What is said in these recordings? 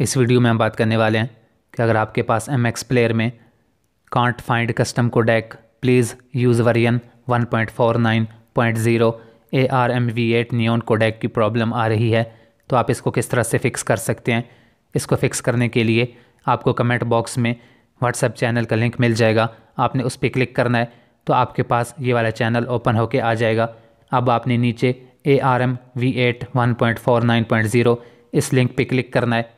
इस वीडियो में हम बात करने वाले हैं कि अगर आपके पास एम एक्स प्लेयर में can't find custom DAC please use point 1.49.0 A R M V eight neon codec की प्रॉब्लम आ रही है तो आप इसको किस तरह से फ़िक्स कर सकते हैं इसको फ़िक्स करने के लिए आपको कमेंट बॉक्स में व्हाट्सएप चैनल का लिंक मिल जाएगा आपने उस पर क्लिक करना है तो आपके पास ये वाला चैनल ओपन होके आ जाएगा अब आपने नीचे A R M V eight one point four nine point zero इस लिंक पे क्लिक करना है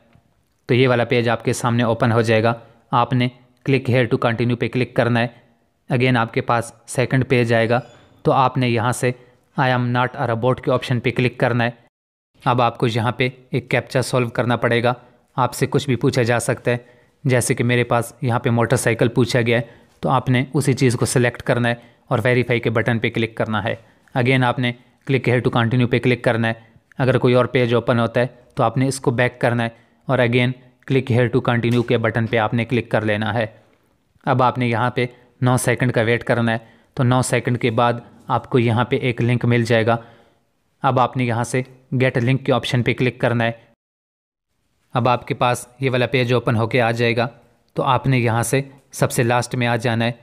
तो ये वाला पेज आपके सामने ओपन हो जाएगा आपने क्लिक हेयर टू कंटिन्यू पे क्लिक करना है अगेन आपके पास सेकंड पेज आएगा तो आपने यहाँ से I am not a robot के ऑप्शन पे क्लिक करना है अब आपको यहाँ पे एक कैप्चा सॉल्व करना पड़ेगा आपसे कुछ भी पूछा जा सकता है जैसे कि मेरे पास यहाँ पे मोटरसाइकिल पूछा गया है तो आपने उसी चीज़ को सिलेक्ट करना है और वेरीफाई के बटन पर क्लिक करना है अगेन आपने क्लिक हेयर टू कंटिन्यू पे क्लिक करना है अगर कोई और पेज ओपन होता है तो आपने इसको बैक करना है और again click here to continue के बटन पे आपने क्लिक कर लेना है अब आपने यहाँ पे 9 सेकंड का वेट करना है तो 9 सेकंड के बाद आपको यहाँ पे एक लिंक मिल जाएगा अब आपने यहाँ से गेट लिंक के ऑप्शन पे क्लिक करना है अब आपके पास ये वाला पेज ओपन होके आ जाएगा तो आपने यहाँ से सबसे लास्ट में आ जाना है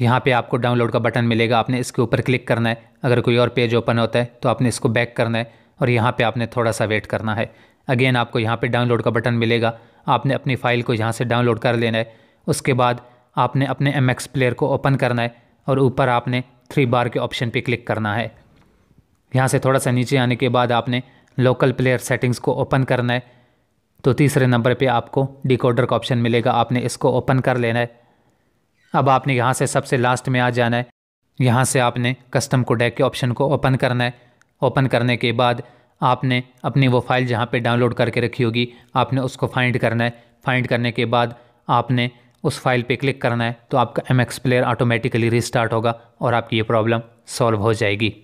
यहाँ पे आपको डाउनलोड का बटन मिलेगा आपने इसके ऊपर क्लिक करना है अगर कोई और पेज ओपन होता है तो आपने इसको बैक करना है और यहाँ पे आपने थोड़ा सा वेट करना है अगेन आपको यहाँ पे डाउनलोड का बटन मिलेगा आपने अपनी फ़ाइल को यहाँ से डाउनलोड कर लेना है उसके बाद आपने अपने एम प्लेयर को ओपन करना है और ऊपर आपने थ्री बार के ऑप्शन पर क्लिक करना है यहाँ से थोड़ा सा नीचे आने के बाद आपने लोकल प्लेयर सेटिंग्स को ओपन करना है तो तीसरे नंबर पे आपको डिकोडर का ऑप्शन मिलेगा आपने इसको ओपन कर लेना है अब आपने यहाँ से सबसे लास्ट में आ जाना है यहाँ से आपने कस्टम कोडेक के ऑप्शन को ओपन करना है ओपन करने के बाद आपने अपनी वो फाइल जहाँ पे डाउनलोड करके रखी होगी आपने उसको फाइंड करना है फाइंड करने के बाद आपने उस फाइल पे क्लिक करना है तो आपका M X player automatically restart होगा और आपकी ये प्रॉब्लम सॉल्व हो जाएगी